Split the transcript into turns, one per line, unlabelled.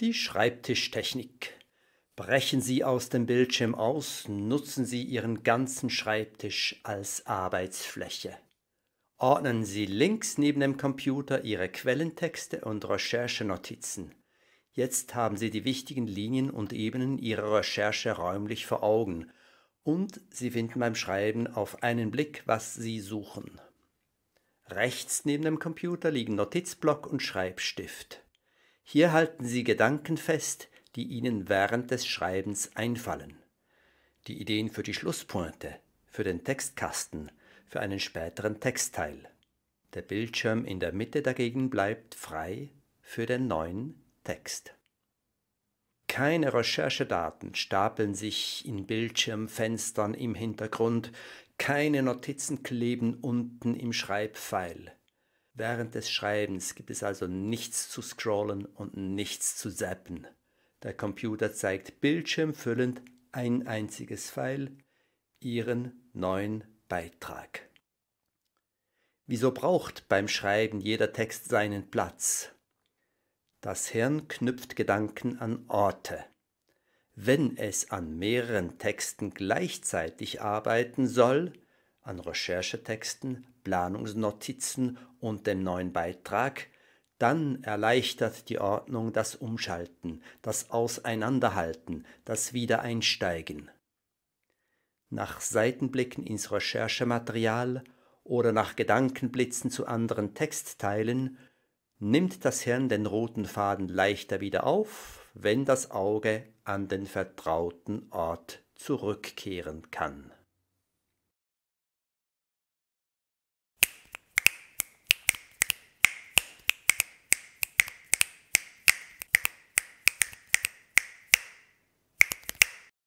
Die Schreibtischtechnik. Brechen Sie aus dem Bildschirm aus, nutzen Sie Ihren ganzen Schreibtisch als Arbeitsfläche. Ordnen Sie links neben dem Computer Ihre Quellentexte und Recherchenotizen. Jetzt haben Sie die wichtigen Linien und Ebenen Ihrer Recherche räumlich vor Augen und Sie finden beim Schreiben auf einen Blick, was Sie suchen. Rechts neben dem Computer liegen Notizblock und Schreibstift. Hier halten Sie Gedanken fest, die Ihnen während des Schreibens einfallen. Die Ideen für die Schlusspointe, für den Textkasten, für einen späteren Textteil. Der Bildschirm in der Mitte dagegen bleibt frei für den neuen Text. Keine Recherchedaten stapeln sich in Bildschirmfenstern im Hintergrund, keine Notizen kleben unten im Schreibpfeil. Während des Schreibens gibt es also nichts zu scrollen und nichts zu zappen. Der Computer zeigt bildschirmfüllend ein einziges Pfeil, Ihren neuen Beitrag. Wieso braucht beim Schreiben jeder Text seinen Platz? Das Hirn knüpft Gedanken an Orte. Wenn es an mehreren Texten gleichzeitig arbeiten soll, an Recherchetexten, Planungsnotizen und dem neuen Beitrag, dann erleichtert die Ordnung das Umschalten, das Auseinanderhalten, das Wiedereinsteigen. Nach Seitenblicken ins Recherchematerial oder nach Gedankenblitzen zu anderen Textteilen nimmt das Hirn den roten Faden leichter wieder auf, wenn das Auge an den vertrauten Ort zurückkehren kann.